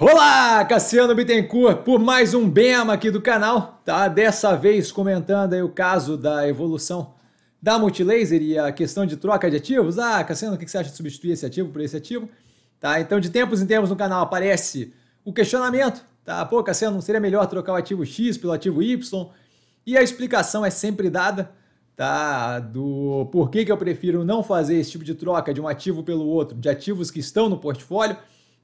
Olá, Cassiano Bittencourt, por mais um Bema aqui do canal, tá? Dessa vez comentando aí o caso da evolução da Multilaser e a questão de troca de ativos. Ah, Cassiano, o que você acha de substituir esse ativo por esse ativo? Tá? Então, de tempos em tempos no canal aparece o questionamento, tá? Pô, Cassiano, não seria melhor trocar o ativo X pelo ativo Y? E a explicação é sempre dada, tá? Do porquê que eu prefiro não fazer esse tipo de troca de um ativo pelo outro, de ativos que estão no portfólio,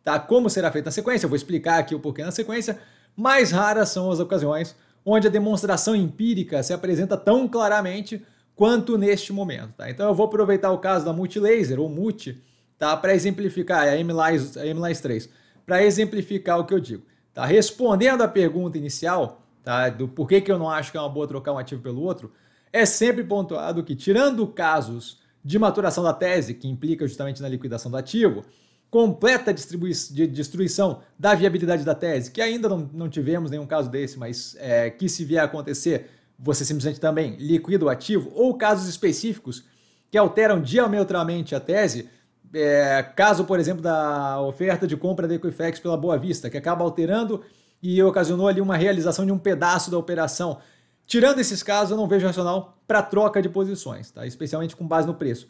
tá? Como será feita na sequência, eu vou explicar aqui o porquê na sequência. Mais raras são as ocasiões onde a demonstração empírica se apresenta tão claramente quanto neste momento. Tá? Então eu vou aproveitar o caso da multilaser ou multi tá? para exemplificar, é a MLIS, é a MLIS 3, para exemplificar o que eu digo. Tá? Respondendo à pergunta inicial tá? do porquê que eu não acho que é uma boa trocar um ativo pelo outro, é sempre pontuado que, tirando casos de maturação da tese, que implica justamente na liquidação do ativo, completa de destruição da viabilidade da tese, que ainda não, não tivemos nenhum caso desse, mas é, que se vier a acontecer, você simplesmente também liquida o ativo, ou casos específicos que alteram diametralmente a tese, é, caso, por exemplo, da oferta de compra da Equifax pela Boa Vista, que acaba alterando e ocasionou ali uma realização de um pedaço da operação. Tirando esses casos, eu não vejo racional para troca de posições, tá? especialmente com base no preço.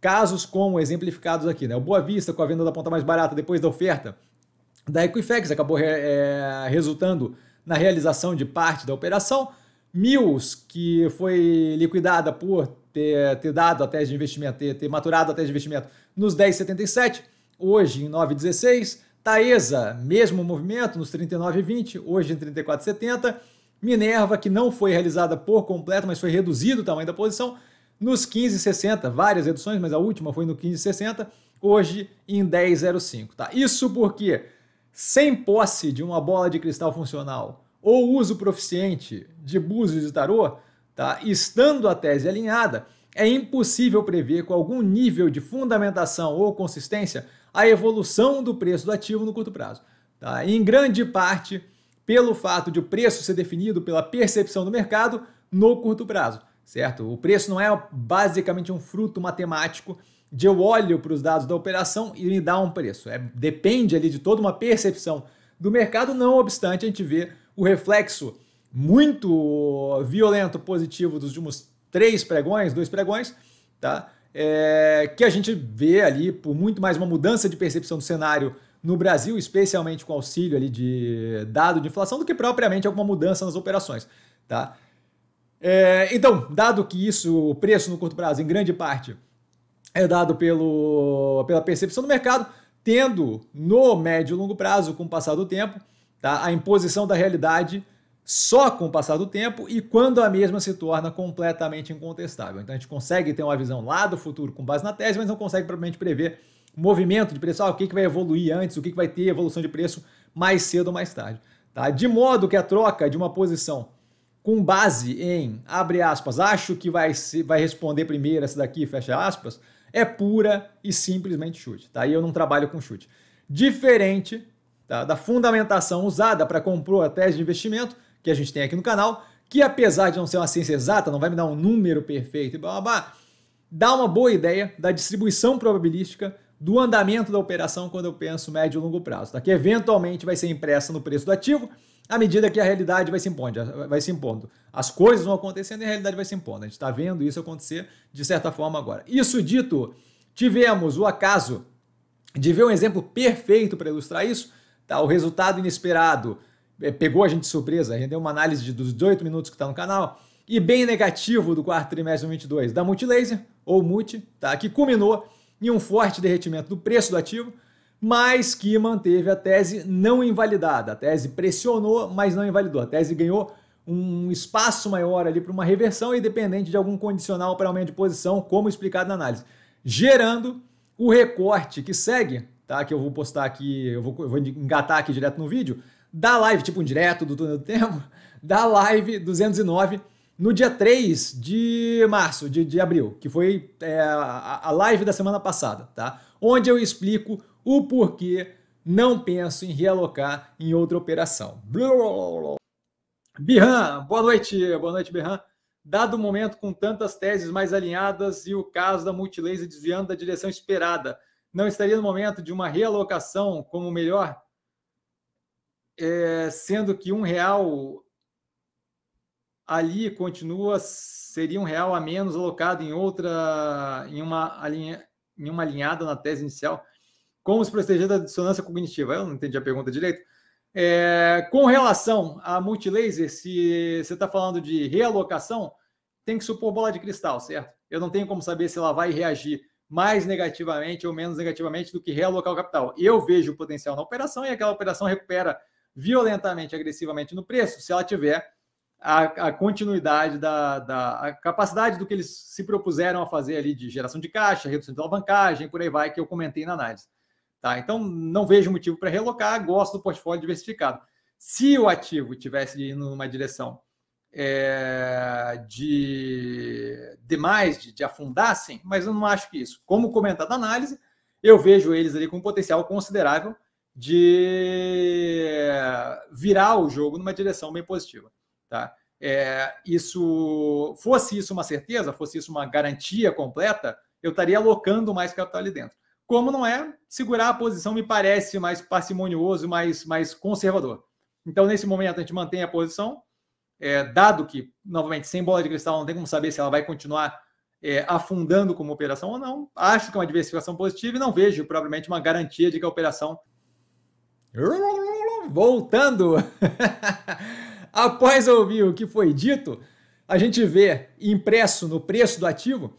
Casos como exemplificados aqui, né? O Boa Vista com a venda da ponta mais barata depois da oferta da Equifax acabou é, é resultando na realização de parte da operação. Mills, que foi liquidada por ter, ter dado a tese de investimento, ter, ter maturado a tese de investimento nos 10,77, hoje em 9,16. Taesa, mesmo movimento, nos 39,20, hoje em 34,70. Minerva, que não foi realizada por completo, mas foi reduzido o tamanho da posição, nos 15,60, várias edições, mas a última foi no 15,60, hoje em 10,05. Tá? Isso porque sem posse de uma bola de cristal funcional ou uso proficiente de búzios de tarô, tá? estando a tese alinhada, é impossível prever com algum nível de fundamentação ou consistência a evolução do preço do ativo no curto prazo. Tá? Em grande parte, pelo fato de o preço ser definido pela percepção do mercado no curto prazo certo? O preço não é basicamente um fruto matemático de eu olho para os dados da operação e me dá um preço. É, depende ali de toda uma percepção do mercado, não obstante a gente vê o reflexo muito violento positivo dos últimos três pregões, dois pregões, tá? É, que a gente vê ali por muito mais uma mudança de percepção do cenário no Brasil, especialmente com auxílio ali de dado de inflação, do que propriamente alguma mudança nas operações, tá? É, então, dado que isso, o preço no curto prazo, em grande parte, é dado pelo, pela percepção do mercado, tendo no médio e longo prazo, com o passar do tempo, tá, a imposição da realidade só com o passar do tempo e quando a mesma se torna completamente incontestável. Então a gente consegue ter uma visão lá do futuro com base na tese, mas não consegue propriamente prever movimento de preço, ah, o que, que vai evoluir antes, o que, que vai ter evolução de preço mais cedo ou mais tarde. Tá? De modo que a troca de uma posição com base em, abre aspas, acho que vai, se, vai responder primeiro essa daqui, fecha aspas, é pura e simplesmente chute. Tá? E eu não trabalho com chute. Diferente tá, da fundamentação usada para compor a tese de investimento, que a gente tem aqui no canal, que apesar de não ser uma ciência exata, não vai me dar um número perfeito e blá blá blá, dá uma boa ideia da distribuição probabilística do andamento da operação quando eu penso médio e longo prazo, tá? que eventualmente vai ser impressa no preço do ativo à medida que a realidade vai se impondo. Vai se impondo. As coisas vão acontecendo e a realidade vai se impondo. A gente está vendo isso acontecer de certa forma agora. Isso dito, tivemos o acaso de ver um exemplo perfeito para ilustrar isso. Tá, o resultado inesperado é, pegou a gente de surpresa. rendeu uma análise dos 18 minutos que está no canal e bem negativo do quarto trimestre de 2022 da Multilaser, ou Multi, tá? que culminou em um forte derretimento do preço do ativo, mas que manteve a tese não invalidada. A tese pressionou, mas não invalidou. A tese ganhou um espaço maior ali para uma reversão independente de algum condicional para aumento de posição, como explicado na análise, gerando o recorte que segue, tá? Que eu vou postar aqui, eu vou, eu vou engatar aqui direto no vídeo, da live, tipo um direto do túnel do tempo, da live 209 no dia 3 de março, de, de abril, que foi é, a, a live da semana passada, tá? Onde eu explico o porquê não penso em realocar em outra operação. Birran, boa noite, boa noite, Birhan. Dado o momento com tantas teses mais alinhadas e o caso da multilaser desviando da direção esperada, não estaria no momento de uma realocação como melhor? É, sendo que um real ali continua seria um real a menos alocado em outra em uma em uma alinhada na tese inicial como se proteger da dissonância cognitiva? Eu não entendi a pergunta direito. É, com relação a multilaser, se você está falando de realocação, tem que supor bola de cristal, certo? Eu não tenho como saber se ela vai reagir mais negativamente ou menos negativamente do que realocar o capital. Eu vejo o potencial na operação e aquela operação recupera violentamente, agressivamente no preço, se ela tiver a, a continuidade da, da a capacidade do que eles se propuseram a fazer ali de geração de caixa, redução de alavancagem, por aí vai, que eu comentei na análise. Tá? Então, não vejo motivo para relocar, gosto do portfólio diversificado. Se o ativo tivesse indo numa direção é, de demais, de, de afundar, sim, mas eu não acho que isso. Como comentado na análise, eu vejo eles ali com um potencial considerável de virar o jogo numa direção bem positiva. Tá? É, isso fosse isso uma certeza, fosse isso uma garantia completa, eu estaria alocando mais capital ali dentro como não é segurar a posição me parece mais parcimonioso, mais, mais conservador. Então, nesse momento, a gente mantém a posição, é, dado que, novamente, sem bola de cristal, não tem como saber se ela vai continuar é, afundando como operação ou não. Acho que é uma diversificação positiva e não vejo, provavelmente uma garantia de que a operação. Voltando! Após ouvir o que foi dito, a gente vê impresso no preço do ativo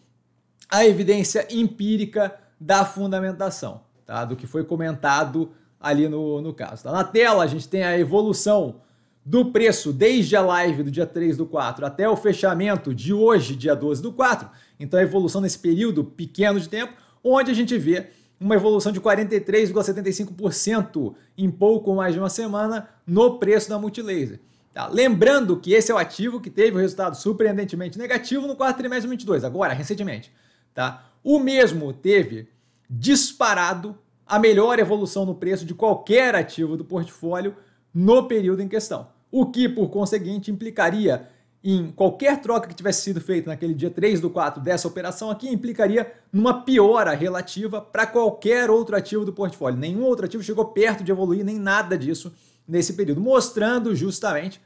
a evidência empírica da fundamentação, tá? do que foi comentado ali no, no caso. Tá? Na tela, a gente tem a evolução do preço desde a live do dia 3 do 4 até o fechamento de hoje, dia 12 do 4. Então, a evolução nesse período pequeno de tempo, onde a gente vê uma evolução de 43,75% em pouco mais de uma semana no preço da Multilaser. Tá? Lembrando que esse é o ativo que teve o um resultado surpreendentemente negativo no quarto trimestre de 2022. agora, recentemente. Tá? O mesmo teve disparado a melhor evolução no preço de qualquer ativo do portfólio no período em questão, o que, por conseguinte, implicaria em qualquer troca que tivesse sido feita naquele dia 3 do 4 dessa operação aqui, implicaria numa piora relativa para qualquer outro ativo do portfólio. Nenhum outro ativo chegou perto de evoluir, nem nada disso nesse período, mostrando justamente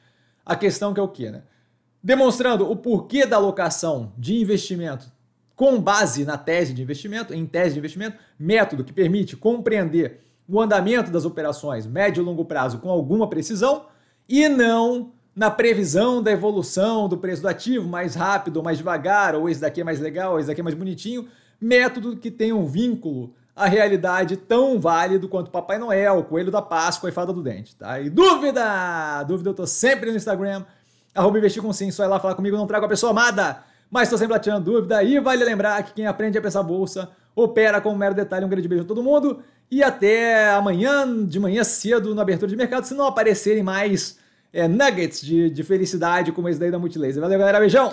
a questão que é o que, né? Demonstrando o porquê da alocação de investimento com base na tese de investimento, em tese de investimento, método que permite compreender o andamento das operações médio e longo prazo com alguma precisão e não na previsão da evolução do preço do ativo mais rápido ou mais devagar, ou esse daqui é mais legal, ou esse daqui é mais bonitinho, método que tem um vínculo à realidade tão válido quanto Papai Noel, Coelho da Páscoa e Fada do Dente, tá? E dúvida! Dúvida eu tô sempre no Instagram, arroba investir com sim, só ir lá falar comigo, não trago a pessoa amada! mas estou sempre tirando dúvida. E vale lembrar que quem aprende a pensar bolsa opera com um mero detalhe. Um grande beijo a todo mundo e até amanhã, de manhã cedo, na abertura de mercado, se não aparecerem mais é, nuggets de, de felicidade como esse daí da Multilaser. Valeu, galera. Beijão!